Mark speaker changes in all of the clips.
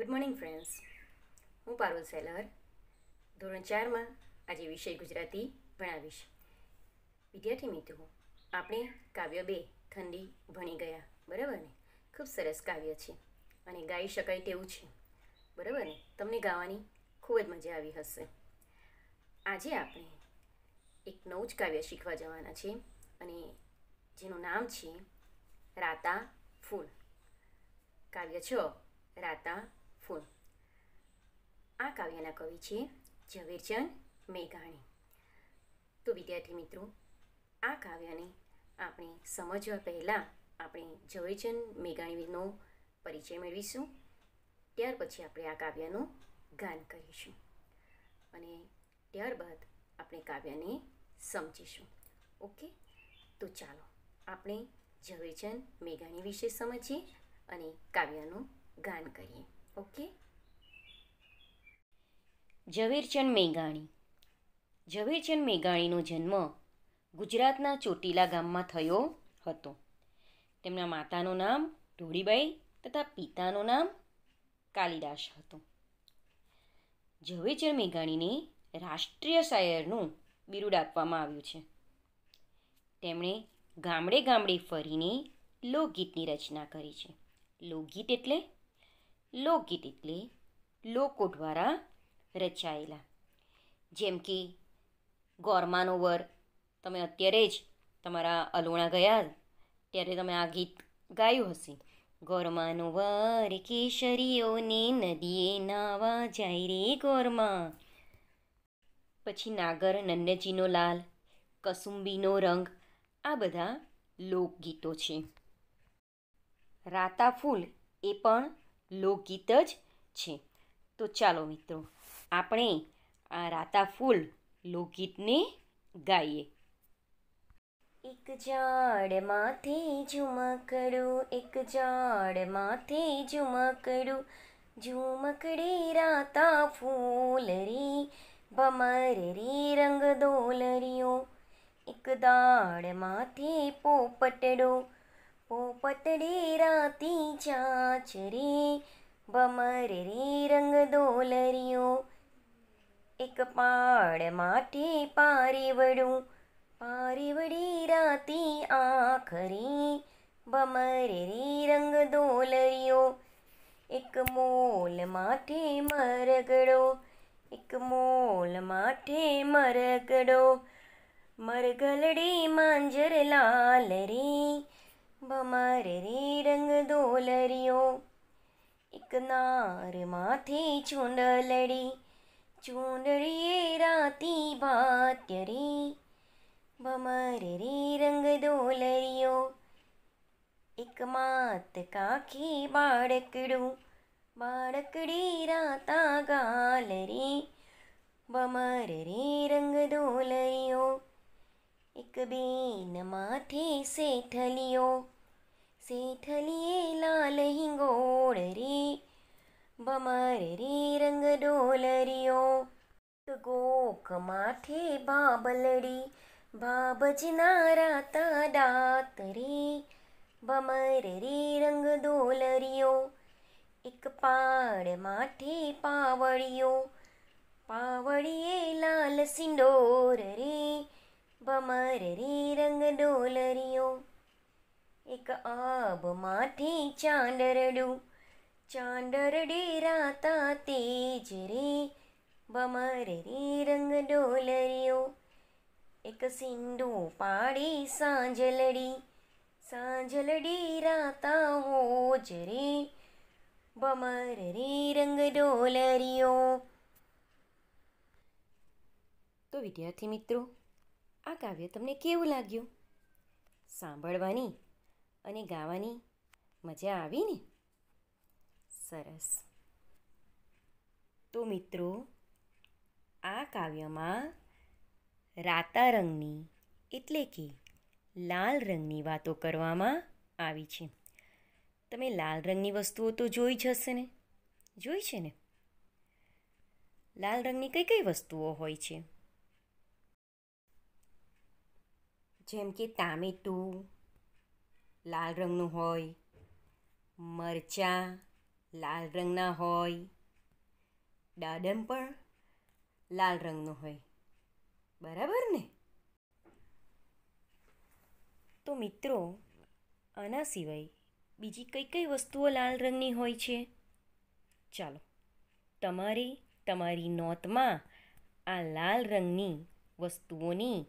Speaker 1: good morning friends હું Parul seller ધોરણ ચારમાં આજે વિષય ગુજરાતી ભણાવીશ વિદ્યાર્થી મિત્રો આપણે કાવ્ય બે ઠંડી ભણી ગયા બરાબર ને ખૂબ સરસ કાવ્ય છે અને ગાઈ શકાય તેવું છે બરાબર ને તમને ગાવાની ખૂબ જ મજા આવી હશે આજે આપણે એક નવું જ કાવ્ય શીખવા જવાના છે અને જેનું નામ છે રાતા ફૂલ કાવ્ય છ રાતા ફૂલ આ કાવ્યના કવિ છે ઝવેરચંદ મેઘાણી તો વિદ્યાર્થી મિત્રો આ કાવ્યને આપણે સમજવા પહેલાં આપણે ઝવેરચંદ મેઘાણીનો પરિચય મેળવીશું ત્યાર પછી આપણે આ કાવ્યનું ગાન કરીશું અને ત્યારબાદ આપણે કાવ્યને સમજીશું ઓકે તો ચાલો આપણે ઝવેરચંદ મેઘાણી વિશે સમજીએ અને કાવ્યનું ગાન કરીએ ઓકે ઝવેરચંદ મેઘાણી ઝવેરચંદ મેઘાણીનો જન્મ ગુજરાતના ચોટીલા ગામમાં થયો હતો તેમના માતાનું નામ ઢોળીબાઈ તથા પિતાનું નામ કાલિદાસ હતું ઝવેરચંદ મેઘાણીને રાષ્ટ્રીય શાયરનું બિરુદ આપવામાં આવ્યું છે તેમણે ગામડે ગામડે ફરીને લોકગીતની રચના કરી છે લોકગીત એટલે લોકગીત એટલે લોકો દ્વારા રચાયેલા જેમ કે ગોરમાનો વર તમે અત્યારે જ તમારા અલોણા ગયા ત્યારે તમે આ ગીત ગાયું હશે ગોરમાનો વર કેસરીઓને નદીએ નાવા જાય રે ગોરમા પછી નાગર નન્યજીનો લાલ કસુંબીનો રંગ આ બધા લોકગીતો છે રાતા ફૂલ એ પણ લોકગીત જ છે તો ચાલો મિત્રો આપણે આ રાતા ફૂલ લોકગીતને ગાઈએ એક ઝાડ માથે ઝુમકડું એક ઝાડ માથે ઝુમકડું ઝુમકડી રાતા ફૂલ રે ભમર રી રંગ દોલરિયો એક દાળ માથે પોપટડો પોપટડી રાતી ચાચરી ભમર રે રંગ દોલરિયો એક પાડ માટે પારેવડું પારેવડી રાતી આખરી ભમર રે રંગ દોલરિયો એક મોલ માટે મરગડો એક મોલ માટે મરગડો મરગલડી માંજર લાલ રે બમારે રે રંગ દોલરિયો એક નાર માથે ચૂંડલડી ચૂંડળીએ રાતી ભાત્ય રે બમારે રે રંગ દોલરિયો એક માત કાખી બાળકડું બાળકડી રાતા ગાલ રે બમર રે રંગ દોલરિયો એક બેન માથે શેઠલિયો શેઠલીએ લાલ હિંગોળ રે બમર રે રંગ ડોલરિયો ગોખ માથે બાબલડી બાબજના રાતા દાત રે બમર રે રંગ ડોલરિયો એક પાડ માથે પાવળિયો પર રે રંગ ડોલરિયો એક આબમાંથી ચાંદરડું ચાંદરડી રાતા તેજ રે બમર રે રંગ ડોલરિયો એક સિંધુ પાડી સાંજલડી સાંજલડી રાતા હોજ રે બમર રે રંગ ડોલરિયો તો વિદ્યાર્થી મિત્રો આ કાવ્ય તમને કેવું લાગ્યું સાંભળવાની અને ગાવાની મજા આવી ને સરસ તો મિત્રો આ કાવ્યમાં રાતા રંગની એટલે કે લાલ રંગની વાતો કરવામાં આવી છે તમે લાલ રંગની વસ્તુઓ તો જોઈ જ હશે ને જોઈ છે ને લાલ રંગની કઈ કઈ વસ્તુઓ હોય છે જેમ કે ટામેટું લાલ રંગનું હોય મરચાં લાલ રંગના હોય દાડમ પણ લાલ રંગનું હોય બરાબર ને તો મિત્રો આના સિવાય બીજી કઈ કઈ વસ્તુઓ લાલ રંગની હોય છે ચાલો તમારે તમારી નોતમાં આ લાલ રંગની વસ્તુઓની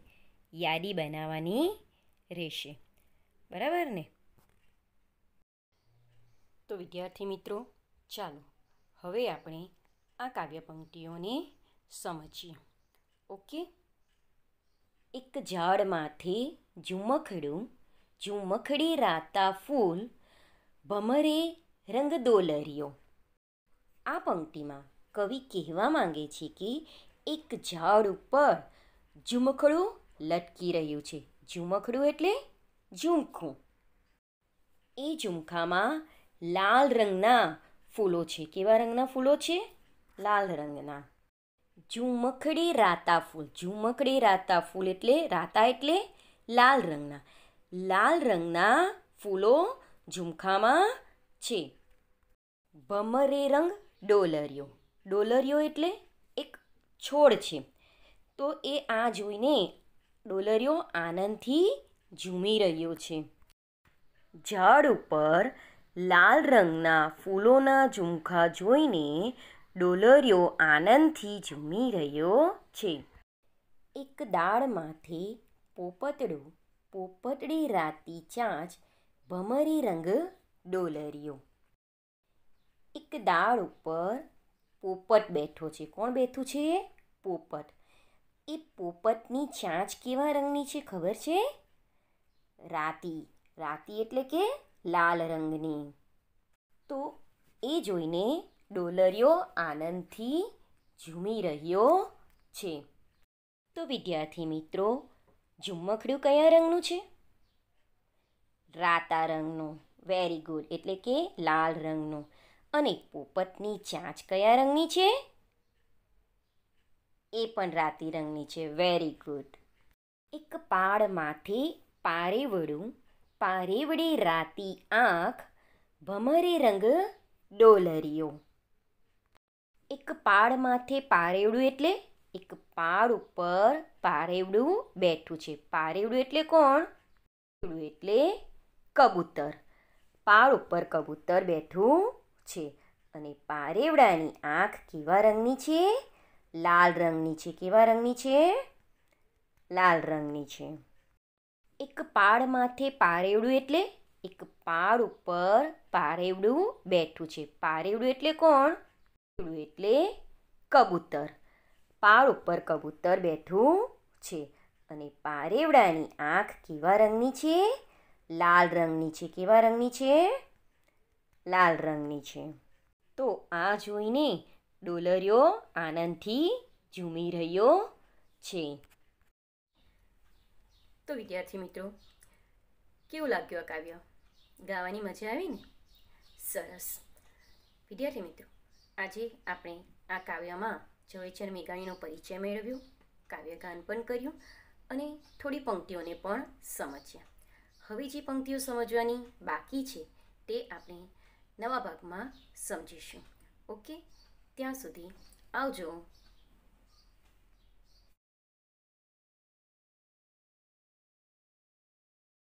Speaker 1: યાદી બનાવવાની રહેશે બરાબર ને તો વિદ્યાર્થી મિત્રો ચાલો હવે આપણે આ કાવ્ય પંક્તિઓને સમજીએ ઓકે એક ઝાડમાંથી ઝુમખડું ઝુમખડી રાતા ફૂલ ભમરે રંગ દોલરિયો આ પંક્તિમાં કવિ કહેવા માંગે છે કે એક ઝાડ ઉપર ઝુમખડું લટકી રહ્યું છે ઝુમખડું એટલે ઝુમખું એ ઝુમખામાં લાલ રંગના ફૂલો છે કેવા રંગના ફૂલો છે લાલ રંગના ઝુમખડી રાતા ફૂલ ઝુમખડી રાતા ફૂલ એટલે રાતા એટલે લાલ રંગના લાલ રંગના ફૂલો ઝુમખામાં છે ભમરે રંગ ડોલરિયો ડોલરિયો એટલે એક છોડ છે તો એ આ જોઈને ડોલરિયો આનંદથી ઝૂમી રહ્યો છે ઝાડ ઉપર લાલ રંગના ફૂલોના ઝુમખા જોઈને ડોલરિયો આનંદથી ઝૂમી રહ્યો છે એક ડાળ માથે પોપતડો પોપટડી રાતી ચાંચ ભમરી રંગ ડોલરિયો એક દાળ ઉપર પોપટ બેઠો છે કોણ બેઠું છે પોપટ એ પોપટની ચાંચ કેવા રંગની છે ખબર છે રાતી રાતી એટલે કે લાલ રંગની તો એ જોઈને ડોલરિયો આનંદથી ઝૂમી રહ્યો છે તો વિદ્યાર્થી મિત્રો ઝુમ્મખડ્યું કયા રંગનું છે રાતા રંગનું વેરી ગુડ એટલે કે લાલ રંગનું અને પોપટની ચાંચ કયા રંગની છે એ પણ રાતી રંગની છે વેરી ગુડ એક પાળ માથે પારેવડું પારેવડી રાતી આંખ ભમરી રંગ ડોલરીઓ એક પાળ માથે પારેવડું એટલે એક પાડ ઉપર પારેવડું બેઠું છે પારેવડું એટલે કોણ એટલે કબૂતર પાળ ઉપર કબૂતર બેઠું છે અને પારેવડાની આંખ કેવા રંગની છે લાલ રંગની છે કેવા રંગની છે લાલ રંગની છે એક પાડ માથે પારેવડું એટલે એક પાડ ઉપર પારેવડું બેઠું છે પારેવડું એટલે કોણ એટલે કબૂતર પાડ ઉપર કબૂતર બેઠું છે અને પારેવડાની આંખ કેવા રંગની છે લાલ રંગની છે કેવા રંગની છે લાલ રંગની છે તો આ જોઈને ડોલર્યો આનંદથી ઝૂમી રહ્યો છે તો વિદ્યાર્થી મિત્રો કેવું લાગ્યું આ કાવ્ય ગાવાની મજા આવી ને સરસ વિદ્યાર્થી મિત્રો આજે આપણે આ કાવ્યમાં ઝવેરચંદ મેઘાણીનો પરિચય મેળવ્યો કાવ્યગાન પણ કર્યું અને થોડી પંક્તિઓને પણ સમજ્યા હવે જે પંક્તિઓ સમજવાની બાકી છે તે આપણે નવા ભાગમાં સમજીશું ઓકે ત્યાં સુધી આવજો